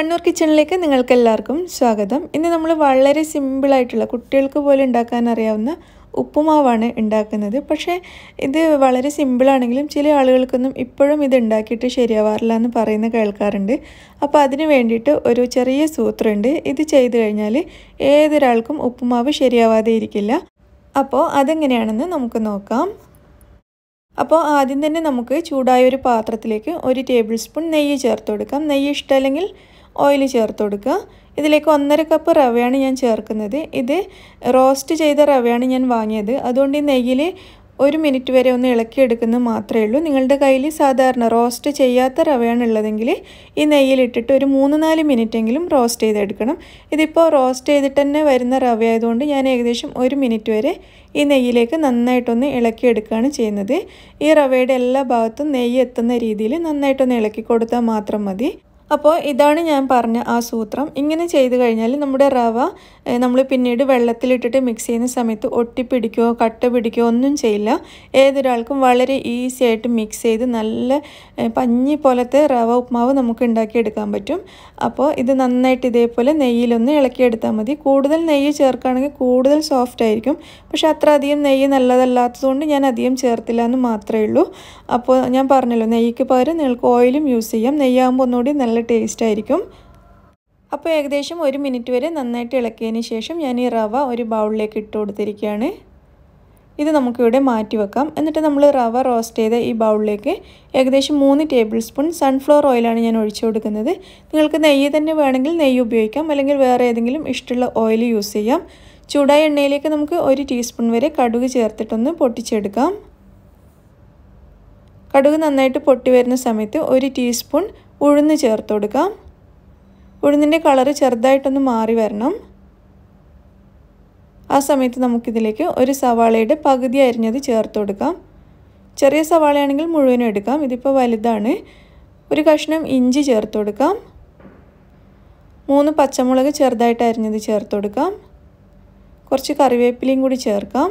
കണ്ണൂർ കിച്ചണിലേക്ക് നിങ്ങൾക്ക് എല്ലാവർക്കും സ്വാഗതം ഇന്ന് നമ്മൾ വളരെ സിമ്പിളായിട്ടുള്ള കുട്ടികൾക്ക് പോലും ഉണ്ടാക്കാൻ അറിയാവുന്ന ഉപ്പുമാവാണ് ഉണ്ടാക്കുന്നത് പക്ഷേ ഇത് വളരെ സിമ്പിളാണെങ്കിലും ചില ആളുകൾക്കൊന്നും ഇപ്പോഴും ഇത് ഉണ്ടാക്കിയിട്ട് ശരിയാവാറില്ല എന്ന് പറയുന്ന കേൾക്കാറുണ്ട് അപ്പോൾ അതിന് വേണ്ടിയിട്ട് ഒരു ചെറിയ സൂത്രമുണ്ട് ഇത് ചെയ്തു കഴിഞ്ഞാൽ ഏതൊരാൾക്കും ഉപ്പുമാവ് ശരിയാവാതെ ഇരിക്കില്ല അപ്പോൾ അതെങ്ങനെയാണെന്ന് നമുക്ക് നോക്കാം അപ്പോൾ ആദ്യം തന്നെ നമുക്ക് ചൂടായ ഒരു പാത്രത്തിലേക്ക് ഒരു ടേബിൾ സ്പൂൺ നെയ്യ് ചേർത്ത് കൊടുക്കാം നെയ്യ് ഇഷ്ടമല്ലെങ്കിൽ ഓയിൽ ചേർത്ത് കൊടുക്കുക ഇതിലേക്ക് ഒന്നര കപ്പ് റവയാണ് ഞാൻ ചേർക്കുന്നത് ഇത് റോസ്റ്റ് ചെയ്ത റവയാണ് ഞാൻ വാങ്ങിയത് അതുകൊണ്ട് ഈ നെയ്യിൽ ഒരു മിനിറ്റ് വരെ ഒന്ന് ഇളക്കിയെടുക്കുന്നത് മാത്രമേ ഉള്ളൂ നിങ്ങളുടെ കയ്യിൽ സാധാരണ റോസ്റ്റ് ചെയ്യാത്ത റവയാണ് ഉള്ളതെങ്കിൽ ഈ നെയ്യിലിട്ടിട്ട് ഒരു മൂന്ന് നാല് മിനിറ്റെങ്കിലും റോസ്റ്റ് ചെയ്തെടുക്കണം ഇതിപ്പോൾ റോസ്റ്റ് ചെയ്തിട്ട് തന്നെ വരുന്ന റവ ആയതുകൊണ്ട് ഞാൻ ഏകദേശം ഒരു മിനിറ്റ് വരെ ഈ നെയ്യിലേക്ക് നന്നായിട്ടൊന്ന് ഇളക്കിയെടുക്കുകയാണ് ചെയ്യുന്നത് ഈ റവയുടെ എല്ലാ ഭാഗത്തും നെയ്യ് എത്തുന്ന രീതിയിൽ നന്നായിട്ടൊന്ന് ഇളക്കി കൊടുത്താൽ മാത്രം മതി അപ്പോൾ ഇതാണ് ഞാൻ പറഞ്ഞ ആ സൂത്രം ഇങ്ങനെ ചെയ്ത് കഴിഞ്ഞാൽ നമ്മുടെ റവ നമ്മൾ പിന്നീട് വെള്ളത്തിലിട്ടിട്ട് മിക്സ് ചെയ്യുന്ന സമയത്ത് ഒട്ടിപ്പിടിക്കുകയോ കട്ട പിടിക്കുകയോ ഒന്നും ചെയ്യില്ല ഏതൊരാൾക്കും വളരെ ഈസി ആയിട്ട് മിക്സ് ചെയ്ത് നല്ല പഞ്ഞി പോലത്തെ റവ ഉപ്മാവ് നമുക്ക് ഉണ്ടാക്കിയെടുക്കാൻ പറ്റും അപ്പോൾ ഇത് നന്നായിട്ട് ഇതേപോലെ നെയ്യിലൊന്ന് ഇളക്കിയെടുത്താൽ മതി കൂടുതൽ നെയ്യ് ചേർക്കുകയാണെങ്കിൽ കൂടുതൽ സോഫ്റ്റ് ആയിരിക്കും പക്ഷെ അത്ര അധികം നെയ്യ് നല്ലതല്ലാത്തതുകൊണ്ട് ഞാൻ അധികം ചേർത്തില്ല എന്ന് മാത്രമേ ഉള്ളൂ അപ്പോൾ ഞാൻ പറഞ്ഞല്ലോ നെയ്യ്ക്ക് പകരം നിങ്ങൾക്ക് ഓയിലും യൂസ് ചെയ്യാം നെയ്യാകുമ്പോൾ ഒന്നുകൂടി നല്ല ടേസ്റ്റ് ആയിരിക്കും അപ്പോൾ ഏകദേശം ഒരു മിനിറ്റ് വരെ നന്നായിട്ട് ഇളക്കിയതിന് ശേഷം ഞാൻ ഈ റവ ഒരു ബൗളിലേക്ക് ഇട്ട് കൊടുത്തിരിക്കുകയാണ് ഇത് നമുക്കിവിടെ മാറ്റി വെക്കാം എന്നിട്ട് നമ്മൾ റവ റോസ്റ്റ് ചെയ്ത ഈ ബൗളിലേക്ക് ഏകദേശം മൂന്ന് ടേബിൾ സ്പൂൺ സൺഫ്ലവർ ഓയിലാണ് ഞാൻ ഒഴിച്ചു കൊടുക്കുന്നത് നിങ്ങൾക്ക് നെയ്യ് തന്നെ വേണമെങ്കിൽ നെയ്യ് ഉപയോഗിക്കാം അല്ലെങ്കിൽ വേറെ ഏതെങ്കിലും ഇഷ്ടമുള്ള ഓയിൽ യൂസ് ചെയ്യാം ചൂടായ എണ്ണയിലേക്ക് നമുക്ക് ഒരു ടീസ്പൂൺ വരെ കടുക് ചേർത്തിട്ടൊന്ന് പൊട്ടിച്ചെടുക്കാം കടുക് നന്നായിട്ട് പൊട്ടി വരുന്ന സമയത്ത് ഒരു ടീസ്പൂൺ ഉഴുന്ന് ചേർത്ത് കൊടുക്കാം ഉഴുന്നിൻ്റെ കളറ് ചെറുതായിട്ടൊന്ന് മാറി വരണം ആ സമയത്ത് നമുക്കിതിലേക്ക് ഒരു സവാളയുടെ പകുതി അരിഞ്ഞത് ചേർത്ത് കൊടുക്കാം ചെറിയ സവാളയാണെങ്കിൽ മുഴുവനും എടുക്കാം ഇതിപ്പോൾ വലുതാണ് ഒരു കഷ്ണം ഇഞ്ചി ചേർത്ത് കൊടുക്കാം മൂന്ന് പച്ചമുളക് ചെറുതായിട്ട് അരിഞ്ഞത് ചേർത്ത് കൊടുക്കാം കുറച്ച് കറിവേപ്പിലയും കൂടി ചേർക്കാം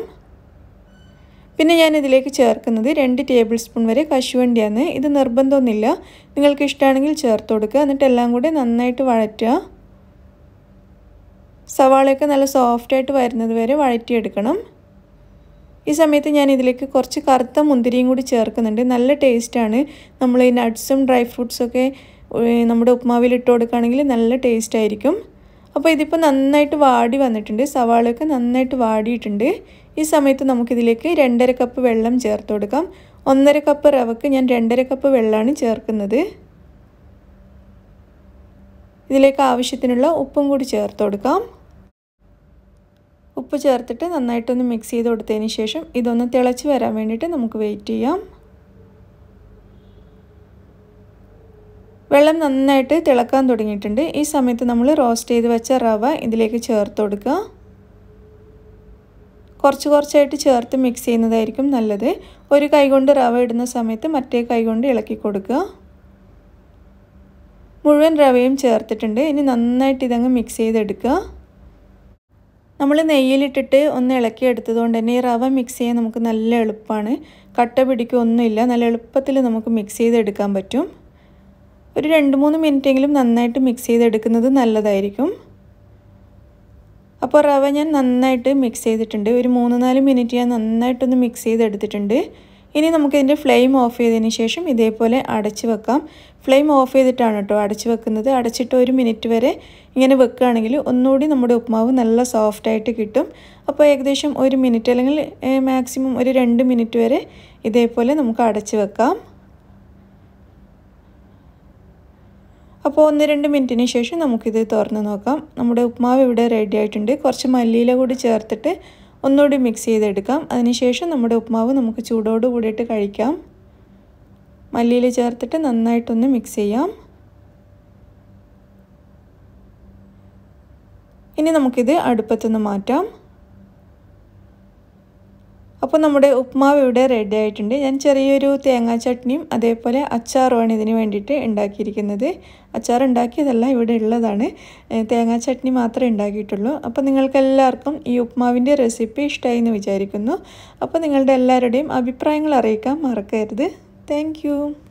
പിന്നെ ഞാൻ ഇതിലേക്ക് ചേർക്കുന്നത് രണ്ട് ടേബിൾ സ്പൂൺ വരെ കശുവണ്ടിയാണ് ഇത് നിർബന്ധമൊന്നുമില്ല നിങ്ങൾക്ക് ഇഷ്ടമാണെങ്കിൽ ചേർത്ത് കൊടുക്കുക എന്നിട്ട് എല്ലാം കൂടി നന്നായിട്ട് വഴറ്റുക സവാളയൊക്കെ നല്ല സോഫ്റ്റായിട്ട് വരുന്നത് വരെ വഴറ്റിയെടുക്കണം ഈ സമയത്ത് ഞാൻ ഇതിലേക്ക് കുറച്ച് കറുത്ത മുന്തിരിയും കൂടി ചേർക്കുന്നുണ്ട് നല്ല ടേസ്റ്റാണ് നമ്മൾ ഈ നട്ട്സും ഡ്രൈ ഫ്രൂട്ട്സൊക്കെ നമ്മുടെ ഉപ്മാവിൽ ഇട്ട് കൊടുക്കുകയാണെങ്കിൽ നല്ല ടേസ്റ്റ് ആയിരിക്കും അപ്പോൾ ഇതിപ്പോൾ നന്നായിട്ട് വാടി വന്നിട്ടുണ്ട് സവാളയൊക്കെ നന്നായിട്ട് വാടിയിട്ടുണ്ട് ഈ സമയത്ത് നമുക്കിതിലേക്ക് രണ്ടര കപ്പ് വെള്ളം ചേർത്ത് കൊടുക്കാം ഒന്നര കപ്പ് റവക്ക് ഞാൻ രണ്ടര കപ്പ് വെള്ളമാണ് ചേർക്കുന്നത് ഇതിലേക്ക് ആവശ്യത്തിനുള്ള ഉപ്പും കൂടി ചേർത്ത് കൊടുക്കാം ഉപ്പ് ചേർത്തിട്ട് നന്നായിട്ടൊന്ന് മിക്സ് ചെയ്ത് കൊടുത്തതിന് ശേഷം ഇതൊന്ന് തിളച്ച് വരാൻ വേണ്ടിയിട്ട് നമുക്ക് വെയിറ്റ് ചെയ്യാം വെള്ളം നന്നായിട്ട് തിളക്കാൻ തുടങ്ങിയിട്ടുണ്ട് ഈ സമയത്ത് നമ്മൾ റോസ്റ്റ് ചെയ്ത് വെച്ച റവ ഇതിലേക്ക് ചേർത്ത് കൊടുക്കുക കുറച്ച് കുറച്ചായിട്ട് ചേർത്ത് മിക്സ് ചെയ്യുന്നതായിരിക്കും നല്ലത് ഒരു കൈകൊണ്ട് റവ ഇടുന്ന സമയത്ത് മറ്റേ കൈകൊണ്ട് ഇളക്കി കൊടുക്കുക മുഴുവൻ റവയും ചേർത്തിട്ടുണ്ട് ഇനി നന്നായിട്ട് ഇതങ്ങ് മിക്സ് ചെയ്തെടുക്കുക നമ്മൾ നെയ്യിലിട്ടിട്ട് ഒന്ന് ഇളക്കി എടുത്തതുകൊണ്ട് തന്നെ ഈ റവ മിക്സ് ചെയ്യാൻ നമുക്ക് നല്ല എളുപ്പമാണ് കട്ട പിടിക്കുകയൊന്നുമില്ല നല്ല എളുപ്പത്തിൽ നമുക്ക് മിക്സ് ചെയ്തെടുക്കാൻ പറ്റും ഒരു രണ്ട് മൂന്ന് മിനിറ്റെങ്കിലും നന്നായിട്ട് മിക്സ് ചെയ്തെടുക്കുന്നത് നല്ലതായിരിക്കും അപ്പോൾ റവ ഞാൻ നന്നായിട്ട് മിക്സ് ചെയ്തിട്ടുണ്ട് ഒരു മൂന്ന് നാല് മിനിറ്റ് ഞാൻ നന്നായിട്ടൊന്ന് മിക്സ് ചെയ്തെടുത്തിട്ടുണ്ട് ഇനി നമുക്കിതിൻ്റെ ഫ്ലെയിം ഓഫ് ചെയ്തതിന് ശേഷം ഇതേപോലെ അടച്ച് വെക്കാം ഫ്ലെയിം ഓഫ് ചെയ്തിട്ടാണ് കേട്ടോ അടച്ച് വെക്കുന്നത് അടച്ചിട്ട് ഒരു മിനിറ്റ് വരെ ഇങ്ങനെ വെക്കുകയാണെങ്കിൽ ഒന്നുകൂടി നമ്മുടെ ഉപ്മാവ് നല്ല സോഫ്റ്റായിട്ട് കിട്ടും അപ്പോൾ ഏകദേശം ഒരു മിനിറ്റ് അല്ലെങ്കിൽ മാക്സിമം ഒരു രണ്ട് മിനിറ്റ് വരെ ഇതേപോലെ നമുക്ക് അടച്ച് വെക്കാം അപ്പോൾ ഒന്ന് രണ്ട് മിനിറ്റിന് ശേഷം നമുക്കിത് തുറന്ന് നോക്കാം നമ്മുടെ ഉപ്മാവ് ഇവിടെ റെഡി ആയിട്ടുണ്ട് കുറച്ച് മല്ലിയില കൂടി ചേർത്തിട്ട് ഒന്നുകൂടി മിക്സ് ചെയ്തെടുക്കാം അതിനുശേഷം നമ്മുടെ ഉപ്മാവ് നമുക്ക് ചൂടോട് കൂടിയിട്ട് കഴിക്കാം മല്ലിയില ചേർത്തിട്ട് നന്നായിട്ടൊന്ന് മിക്സ് ചെയ്യാം ഇനി നമുക്കിത് അടുപ്പത്തുനിന്ന് മാറ്റാം അപ്പോൾ നമ്മുടെ ഉപ്മാവ് ഇവിടെ റെഡി ആയിട്ടുണ്ട് ഞാൻ ചെറിയൊരു തേങ്ങാ ചട്നിയും അതേപോലെ അച്ചാറുമാണ് ഇതിന് വേണ്ടിയിട്ട് ഉണ്ടാക്കിയിരിക്കുന്നത് അച്ചാർ ഉണ്ടാക്കിയതല്ല ഇവിടെ ഉള്ളതാണ് തേങ്ങാ ചട്നി മാത്രമേ ഉണ്ടാക്കിയിട്ടുള്ളൂ അപ്പോൾ നിങ്ങൾക്കെല്ലാവർക്കും ഈ ഉപ്മാവിൻ്റെ റെസിപ്പി ഇഷ്ടമായി എന്ന് വിചാരിക്കുന്നു അപ്പോൾ നിങ്ങളുടെ എല്ലാവരുടെയും അഭിപ്രായങ്ങൾ അറിയിക്കാൻ മറക്കരുത് താങ്ക്